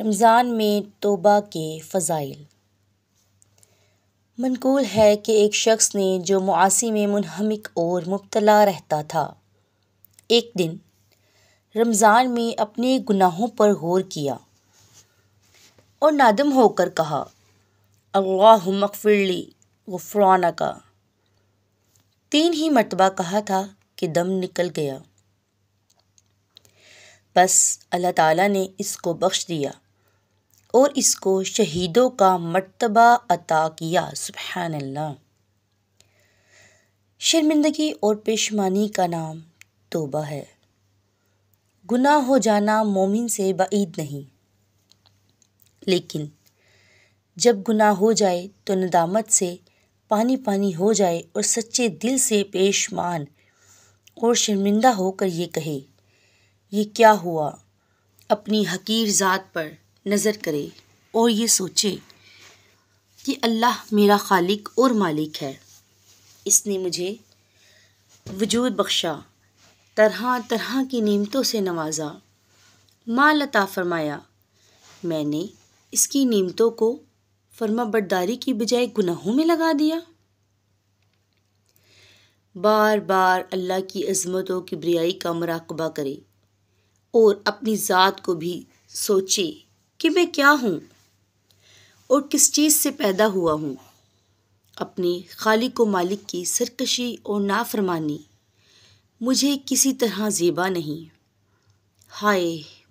रमज़ान में तोबा के फ़ज़ाइल मनकूल है कि एक शख्स ने जो मुआसी में मुनहमिक और मुबतला रहता था एक दिन रमज़ान में अपने गुनाहों पर गौर किया और नादम होकर कहा अल्लाह मकफिरली गफराना का तीन ही मरतबा कहा था कि दम निकल गया बस अल्लाह ताला ने इसको बख्श दिया और इसको शहीदों का मर्तबा अता किया सुबहानल्ला शर्मिंदगी और पेशमानी का नाम तोबा है गुनाह हो जाना मोमिन से बाईद नहीं लेकिन जब गुनाह हो जाए तो नदामत से पानी पानी हो जाए और सच्चे दिल से पेशमान और शर्मिंदा होकर ये कहे ये क्या हुआ अपनी हकीर ज़ात पर नज़र करे और ये सोचे कि अल्लाह मेरा खालिक और मालिक है इसने मुझे वजूद बख्शा तरह तरह की नीमतों से नवाजा माँ लता फरमाया मैंने इसकी नीमतों को फर्मा बरदारी की बजाय गुनाहों में लगा दिया बार बार अल्लाह की अजमतों की ब्रियाई का मराकबा करे और अपनी ज़ात को भी सोचे कि मैं क्या हूँ और किस चीज़ से पैदा हुआ हूँ अपने खालिक व मालिक की सरकशी और नाफरमानी मुझे किसी तरह जेबा नहीं हाय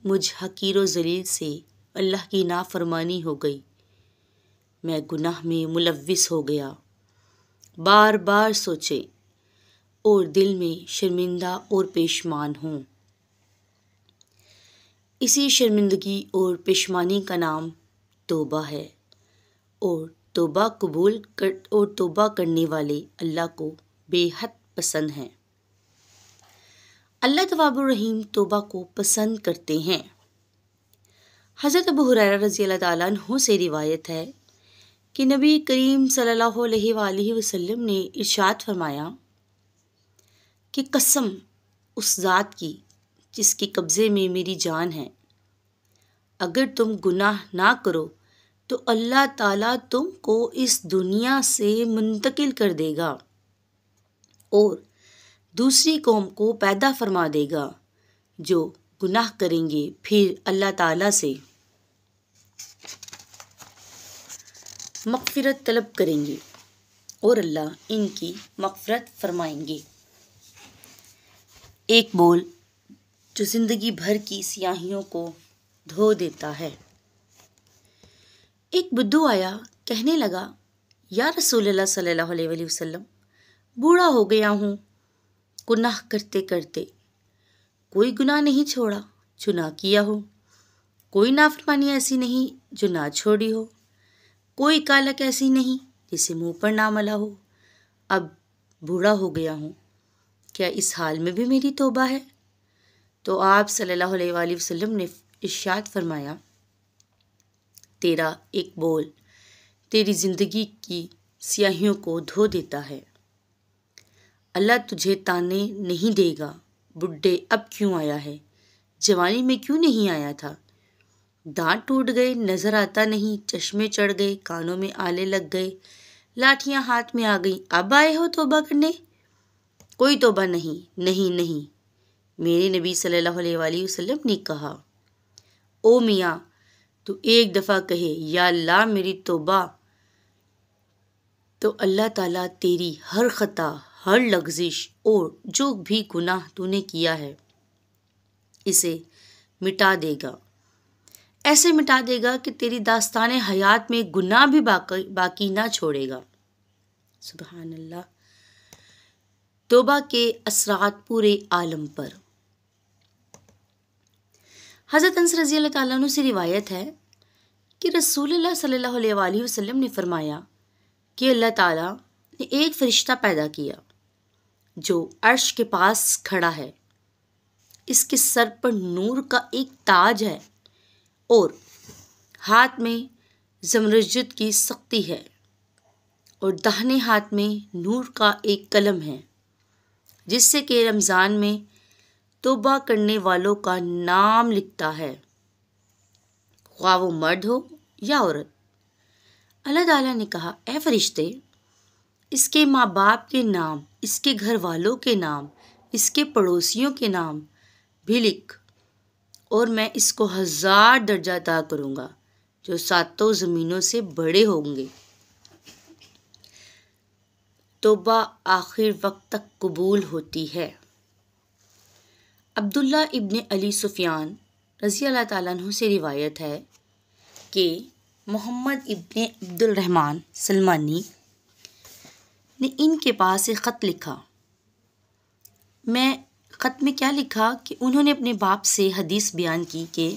मुझ हकीर व जलील से अल्लाह की नाफरमानी हो गई मैं गुनाह में मुलविस हो गया बार बार सोचे और दिल में शर्मिंदा और पेशमान हूँ इसी शर्मिंदगी और पेशमानी का नाम तोबा है और तोबा कबूल कर और तोबा करने वाले अल्लाह को बेहद पसंद हैं अल्लाह तबाबरहीम तोबा को पसंद करते हैं हज़रत अब हुरैरा रज़ी अल्लाह तु से रिवायत है कि नबी करीम सल्लल्लाहु अलैहि वसल्लम ने इर्शाद फरमाया कि कसम उस ज़ात की जिसके कब्ज़े में मेरी जान है अगर तुम गुनाह ना करो तो अल्लाह ताला तुमको इस दुनिया से मुंतकिल कर देगा और दूसरी कौम को पैदा फरमा देगा जो गुनाह करेंगे फिर अल्लाह ताला से मगफ़रत तलब करेंगे और अल्लाह इनकी मगफ़रत फरमाएंगे एक बोल जो जिंदगी भर की सियाहियों को धो देता है एक बुद्धू आया कहने लगा या रसूल सल्लल्लाहु अलैहि वसल्लम बूढ़ा हो गया हूँ गुनाह करते करते कोई गुनाह नहीं छोड़ा जो ना किया हो कोई नाफरमानी ऐसी नहीं जो ना छोड़ी हो कोई कालक ऐसी नहीं जिसे मुंह पर ना मला हो अब बूढ़ा हो गया हूँ क्या इस हाल में भी मेरी तोबा है तो आप सल्लल्लाहु अलैहि वसल्लम ने इर्शाद फरमाया तेरा एक बोल तेरी ज़िंदगी की स्याहियों को धो देता है अल्लाह तुझे ताने नहीं देगा बुढ़े अब क्यों आया है जवानी में क्यों नहीं आया था दांत टूट गए नज़र आता नहीं चश्मे चढ़ गए कानों में आले लग गए लाठियां हाथ में आ गई अब आए हो तोबा करने कोई तोबा नहीं नहीं नहीं मेरे नबी सल्लल्लाहु अलैहि वसल्लम ने कहा ओ मियाँ तू एक दफ़ा कहे या ला मेरी तोबा तो अल्लाह ताला तेरी हर ख़ता हर लग्जिश और जो भी गुनाह तूने किया है इसे मिटा देगा ऐसे मिटा देगा कि तेरी दास्तान हयात में गुनाह भी बाकी बाकी ना छोड़ेगा सुबह अल्लाह तोबा के असरात पूरे आलम पर हज़रत अंस रज़ी अल्लाह से रिवायत है कि रसूल सल्ला वसम ने फरमाया कि अल्लाह ताला ने एक फ़रिश्ता पैदा किया जो अर्श के पास खड़ा है इसके सर पर नूर का एक ताज है और हाथ में जमरजत की सख्ती है और दाहिने हाथ में नूर का एक कलम है जिससे कि रमज़ान में तोबा करने वालों का नाम लिखता है ख्वा वो मर्द हो या औरत अल्लाह ताला ने कहा ए फरिश्ते इसके माँ बाप के नाम इसके घर वालों के नाम इसके पड़ोसियों के नाम भी लिख और मैं इसको हज़ार दर्जा अदा करूँगा जो सातों ज़मीनों से बड़े होंगे तोबा आखिर वक्त तक कबूल होती है अब्दुल्ला इब्न अली सुफियान रज़ी अल्लाह तु से रिवायत है कि मोहम्मद इब्न अब्दुलरहमान सलमानी ने इनके पास एक ख़त लिखा मैं ख़त में क्या लिखा कि उन्होंने अपने बाप से हदीस बयान की कि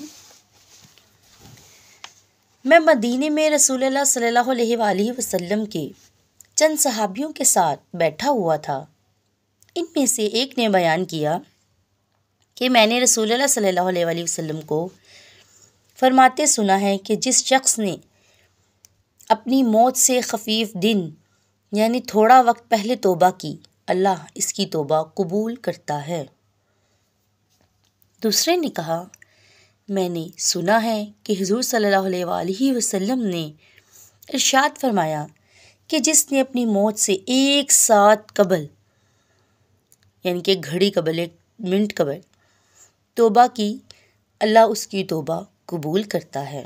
मैं मदीने में रसूल सल्लल्लाहु अलैहि वसल्लम के चंद सहाबियों के साथ बैठा हुआ था इनमें से एक ने बयान किया कि मैंने रसूल सल्ला वसम को फरमाते सुना है कि जिस शख्स ने अपनी मौत से खफीफ दिन यानी थोड़ा वक्त पहले तोबा की अल्लाह इसकी तोबा कबूल करता है दूसरे ने कहा मैंने सुना है कि हजूर सल्लल्लाहु वसम ने इर्शाद फरमाया कि जिसने अपनी मौत से एक साथ कबल यानी कि घड़ी कबल एक मिनट कबल तोबा की अल्लाह उसकी तोबा कबूल करता है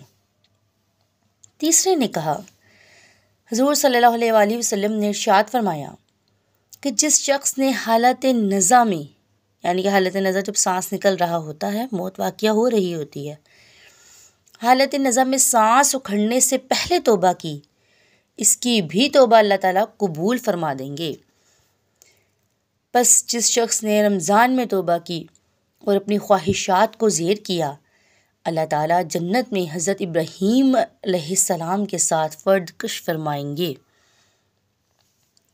तीसरे ने कहा हजूर सल्ला वसम ने इर्शाद फरमाया कि जिस शख्स ने हालत नज़ा में यानी कि हालत नज़ा जब सांस निकल रहा होता है मौत वाक़ हो रही होती है हालत नज़ा में सांस उखड़ने से पहले तोबा की इसकी भी तोबा अल्लाह ताला कबूल फरमा देंगे बस जिस शख्स ने रमज़ान में तोबा की और अपनी ख्वाहिशात को ज़ेर किया अल्लाह ताला जन्नत में हज़रत इब्राहीम सलाम के साथ फ़र्द कश फरमाएंगे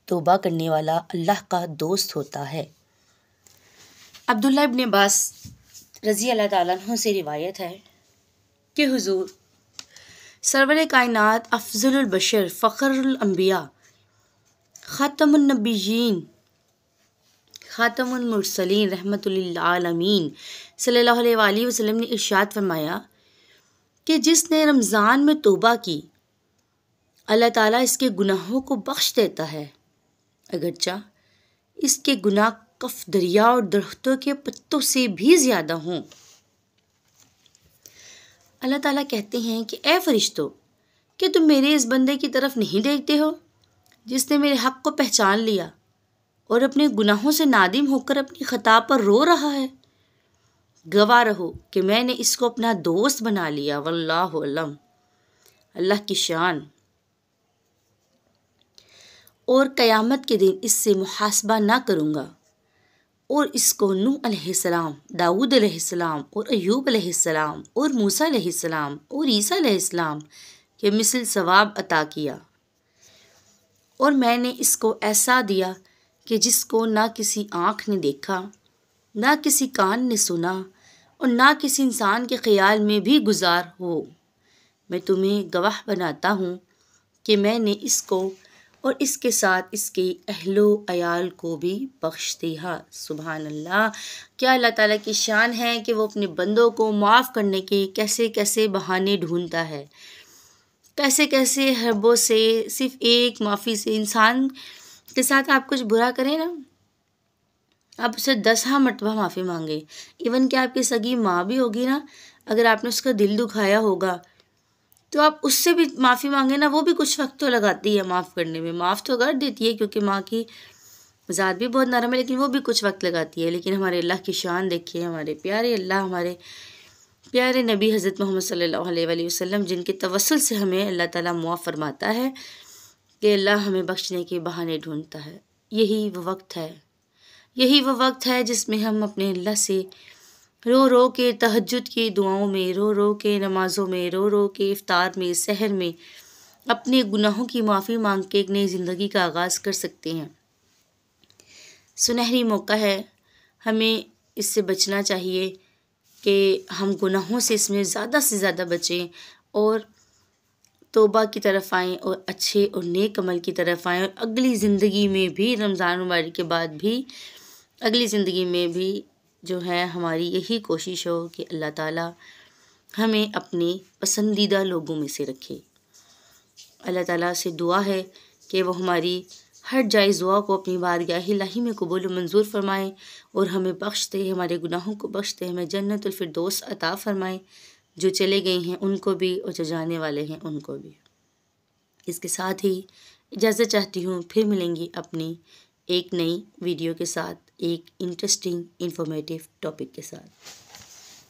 तोबा करने वाला अल्लाह का दोस्त होता है अब्दुल्ला इब्ने अब्बास रज़ी अल्लाह ताला से रिवायत है कि हुजूर सरवर कायनात अफजलबशर फ़ख्रम्बिया ख़ातमनबीन ख़ातमसली रहमतमीन सल्ला वसलम ने इर्शात फरमाया कि जिसने रमज़ान में तोबा की अल्लाह ताला इसके गुनाहों को बख्श देता है अगरचा इसके गुनाह कफ दरिया और दरख्तों के पत्तों से भी ज़्यादा हों अल्लाह ताला कहते हैं कि ए फरिश्तों क्या तुम मेरे इस बंदे की तरफ नहीं देखते हो जिसने मेरे हक़ को पहचान लिया और अपने गुनाहों से नादिम होकर अपनी ख़ता पर रो रहा है गवाह रहो कि मैंने इसको अपना दोस्त बना लिया वल्लाह अलम अल्लाह की शान और क़यामत के दिन इससे मुहासबा ना करूँगा और इसको नूह सलाम दाऊद सलाम और अयूब सलाम और मूसा सलाम और ईसा के मिसल सवाब अता किया और मैंने इसको ऐसा दिया कि जिसको ना किसी आँख ने देखा ना किसी कान ने सुना और ना किसी इंसान के ख्याल में भी गुजार हो मैं तुम्हें गवाह बनाता हूँ कि मैंने इसको और इसके साथ इसके अहलो अयाल को भी बख्श दिया सुबहान अल्लाह क्या अल्लाह ताला की शान है कि वो अपने बंदों को माफ़ करने के कैसे कैसे बहाने ढूंढता है कैसे कैसे हरबों से सिर्फ एक माफ़ी से इंसान के साथ आप कुछ बुरा करें ना आप उससे दस हाँ मरतबा माफ़ी मांगे इवन कि आपकी सगी माँ भी होगी ना अगर आपने उसका दिल दुखाया होगा तो आप उससे भी माफ़ी मांगे ना वो भी कुछ वक्त तो लगाती है माफ़ करने में माफ़ तो कर देती है क्योंकि माँ की ज़ात भी बहुत नरम है लेकिन वो भी कुछ वक्त लगाती है लेकिन हमारे अल्लाह की शान देखिए हमारे प्यारे अल्लाह हमारे प्यारे नबी हज़रत मोहम्मद सल्लल्लाहु अलैहि वसल्लम जिनके तवसल से हमें अल्लाह ताला मुआफ़ फरमाता है कि अल्लाह हमें बख्शने के बहाने ढूंढता है यही वो वक्त है यही वो वक्त है जिसमें हम अपने अल्लाह से रो रो के तहजद की दुआओं में रो रो के नमाज़ों में रो रो के इफ़ार में सहर में अपने गुनाहों की माफ़ी मांग के एक नई ज़िंदगी का आगाज़ कर सकते हैं सुनहरी मौका है हमें इससे बचना चाहिए कि हम गुनाहों से इसमें ज़्यादा से ज़्यादा बचें और तोबा की तरफ आएँ और अच्छे और नेक अमल की तरफ आएँ और अगली ज़िंदगी में भी रमज़ान मुबारक के बाद भी अगली ज़िंदगी में भी जो है हमारी यही कोशिश हो कि अल्लाह ताला हमें अपने पसंदीदा लोगों में से रखे अल्लाह ताला से दुआ है कि वो हमारी हर जायज़ दुआ को अपनी बारगाह लाही में कबूल मंजूर फरमाएँ और हमें बख्श दे हमारे गुनाहों को बख्श दे हमें दोस्त अता फ़रमाएँ जो चले गए हैं उनको भी और जो जाने वाले हैं उनको भी इसके साथ ही इजाज़त चाहती हूँ फिर मिलेंगी अपनी एक नई वीडियो के साथ एक इंटरेस्टिंग इंफॉर्मेटिव टॉपिक के साथ